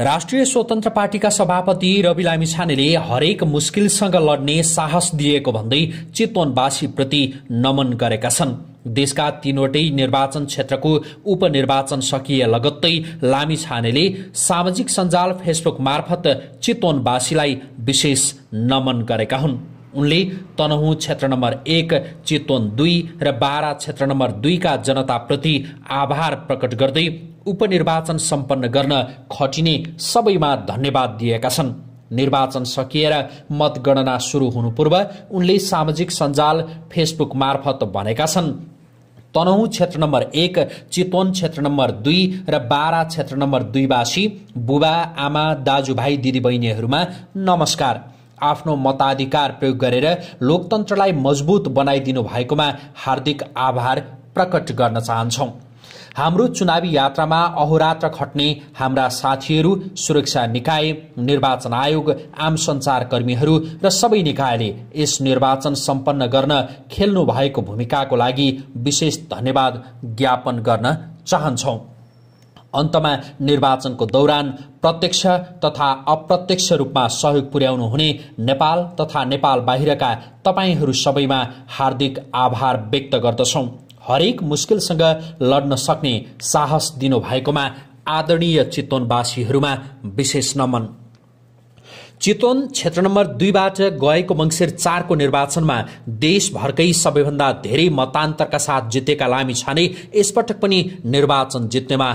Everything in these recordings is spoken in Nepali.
राष्ट्रिय स्वतन्त्र पार्टीका सभापति रवि लामिछानेले हरेक मुस्किलसँग लड्ने साहस दिएको भन्दै चितवनवासीप्रति नमन गरेका छन् देशका तीनवटै निर्वाचन क्षेत्रको उपनिर्वाचन सकिए लगत्तै लामिछानेले सामाजिक सञ्जाल फेसबुक मार्फत चितवनवासीलाई विशेष नमन गरेका हुन् उनले तनहुँ क्षेत्र नम्बर एक चितवन दुई र बाह्र क्षेत्र नम्बर दुईका जनताप्रति आभार प्रकट गर्दै उपनिर्वाचन सम्पन्न गर्न खटिने सबैमा धन्यवाद दिएका छन् निर्वाचन सकिएर मतगणना सुरु हुनु पूर्व उनले सामाजिक सञ्जाल फेसबुक मार्फत भनेका छन् तनहुँ क्षेत्र नम्बर एक चितवन क्षेत्र नम्बर दुई र बाह्र क्षेत्र नम्बर दुईवासी बुबा आमा दाजुभाइ दिदीबहिनीहरूमा नमस्कार आफ्नो मताधिकार प्रयोग गरेर लोकतन्त्रलाई मजबुत बनाइदिनु भएकोमा हार्दिक आभार प्रकट गर्न चाहन्छौ हाम्रो चुनावी यात्रामा अहोरात्र खट्ने हाम्रा साथीहरू सुरक्षा निकाय निर्वाचन आयोग आम सञ्चारकर्मीहरू र सबै निकायले यस निर्वाचन सम्पन्न गर्न खेल्नु भएको भूमिकाको लागि विशेष धन्यवाद ज्ञापन गर्न चाहन्छौँ अन्तमा निर्वाचनको दौरान प्रत्यक्ष तथा अप्रत्यक्ष रूपमा सहयोग पुर्याउनु हुने नेपाल तथा नेपाल बाहिरका तपाईँहरू सबैमा हार्दिक आभार व्यक्त गर्दछौँ हरेक मुस्किलसँग लड्न सक्ने साहस दिनुभएकोमा आदरणीय चितवनवासीहरूमा विशेष नमन चितवन क्षेत्र नम्बर दुईबाट गएको मङ्सिर चारको निर्वाचनमा देशभरकै सबैभन्दा धेरै मतान्तरका साथ जितेका लामी छाने यसपटक पनि निर्वाचन जित्नेमा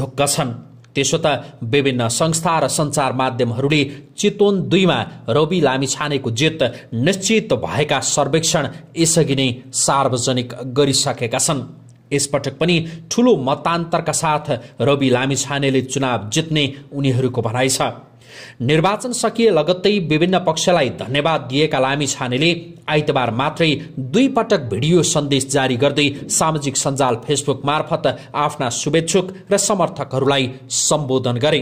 ढुक्क छन् त्यसो त विभिन्न संस्था र सञ्चार माध्यमहरूले चितवन दुईमा रवि छानेको जित निश्चित भएका सर्वेक्षण यसअघि नै सार्वजनिक गरिसकेका छन् यसपटक पनि ठूलो मतान्तरका साथ रवि लामिछानेले चुनाव जित्ने उनीहरूको भनाइ छ निर्वाचन सकिए लगत्तै विभिन्न पक्षलाई धन्यवाद दिएका लामी छानेले आइतबार मात्रै दुई पटक भिडियो सन्देश जारी गर्दै सामाजिक सञ्जाल फेसबुक मार्फत आफ्ना शुभेच्छुक र समर्थकहरूलाई सम्बोधन गरे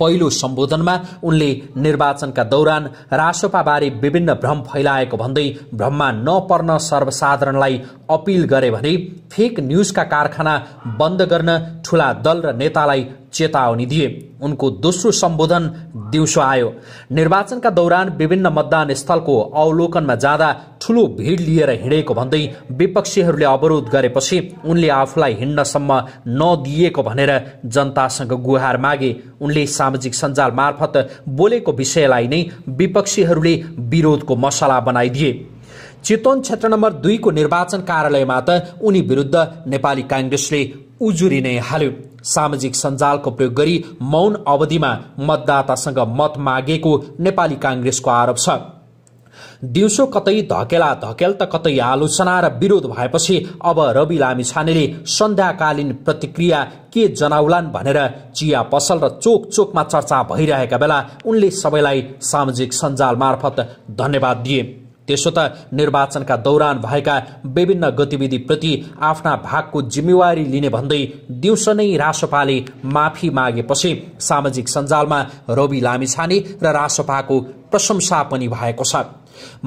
पहिलो सम्बोधनमा उनले निर्वाचनका दौरान रासोपाबारे विभिन्न भ्रम फैलाएको भन्दै भ्रममा नपर्न सर्वसाधारणलाई अपिल गरे भने फेक न्युजका कारखाना बन्द गर्न ठूला दल र नेतालाई चेतावनी दिए उनको दोस्रो सम्बोधन दिउँसो आयो निर्वाचनका दौरान विभिन्न मतदान स्थलको अवलोकनमा जाँदा ठुलो भिड लिएर हिँडेको भन्दै विपक्षीहरूले अवरोध गरेपछि उनले आफूलाई हिँड्नसम्म नदिएको भनेर जनतासँग गुहार मागे उनले सामाजिक सञ्जाल मार्फत बोलेको विषयलाई नै विपक्षीहरूले विरोधको मसला बनाइदिए चितवन क्षेत्र नम्बर दुईको निर्वाचन कार्यालयमा त उनी विरुद्ध नेपाली काङ्ग्रेसले उजुरी नै हाल्यो सामाजिक सञ्जालको प्रयोग गरी मौन अवधिमा मतदातासँग मत मागेको नेपाली काङ्ग्रेसको आरोप छ दिउँसो कतै धकेला धकेल त कतै आलोचना र विरोध भएपछि अब रवि लामिछानेले सन्ध्याकालीन प्रतिक्रिया के जनाउलान् भनेर चिया पसल र चोक चोकमा चर्चा भइरहेका बेला उनले सबैलाई सामाजिक सञ्जाल मार्फत धन्यवाद दिए त्यसो त निर्वाचनका दौरान भएका विभिन्न गतिविधिप्रति आफ्ना भागको जिम्मेवारी लिने भन्दै दिउँसो नै रासोपाले माफी मागेपछि सामाजिक सञ्जालमा रवि लामिछाने र रासोपाको प्रशंसा पनि भएको छ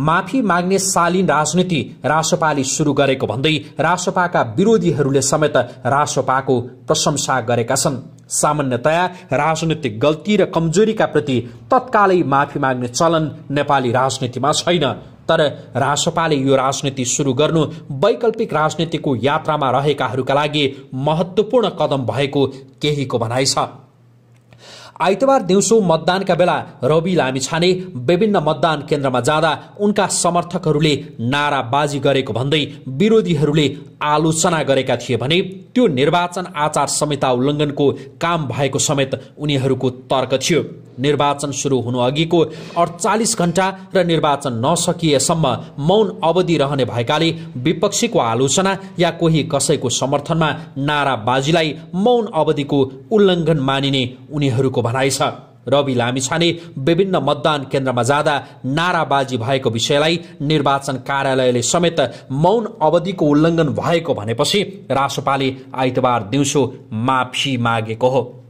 माफी माग्ने शालीन राजनीति रासोपाले सुरु गरेको भन्दै रासोपाका विरोधीहरूले समेत रासोपाको प्रशंसा गरेका छन् सामान्यतया राजनीतिक गल्ती र कमजोरीका प्रति तत्कालै माफी माग्ने चलन नेपाली राजनीतिमा छैन तर रासपाले यो राजनीति सुरु गर्नु वैकल्पिक राजनीतिको यात्रामा रहेकाहरूका लागि महत्त्वपूर्ण कदम भएको केहीको भनाइ छ आइतबार दिउँसो मतदानका बेला रवि लामिछाने विभिन्न मतदान केन्द्रमा जाँदा उनका समर्थकहरूले नाराबाजी गरेको भन्दै विरोधीहरूले आलोचना गरेका थिए भने त्यो निर्वाचन आचार संहिता उल्लङ्घनको काम भएको समेत उनीहरूको तर्क थियो निर्वाचन सुरु हुनु अघिको अडचालिस घण्टा र निर्वाचन नसकिएसम्म मौन अवधि रहने भएकाले विपक्षीको आलोचना या कोही कसैको समर्थनमा नाराबाजीलाई मौन अवधिको उल्लङ्घन मानिने उनीहरूको भनाइ छ रवि लामिछाने विभिन्न मतदान केन्द्रमा जाँदा नाराबाजी भएको विषयलाई निर्वाचन कार्यालयले समेत मौन अवधिको उल्लङ्घन भएको भनेपछि रासोपाले आइतबार दिउँसो माफी मागेको हो